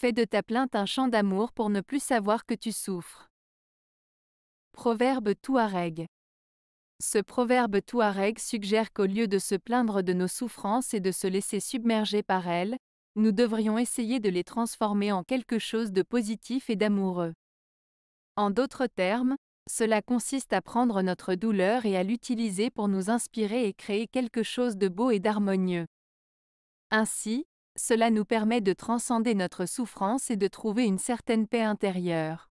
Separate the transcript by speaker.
Speaker 1: Fais de ta plainte un chant d'amour pour ne plus savoir que tu souffres. Proverbe Touareg. Ce proverbe Touareg suggère qu'au lieu de se plaindre de nos souffrances et de se laisser submerger par elles, nous devrions essayer de les transformer en quelque chose de positif et d'amoureux. En d'autres termes, cela consiste à prendre notre douleur et à l'utiliser pour nous inspirer et créer quelque chose de beau et d'harmonieux. Ainsi, cela nous permet de transcender notre souffrance et de trouver une certaine paix intérieure.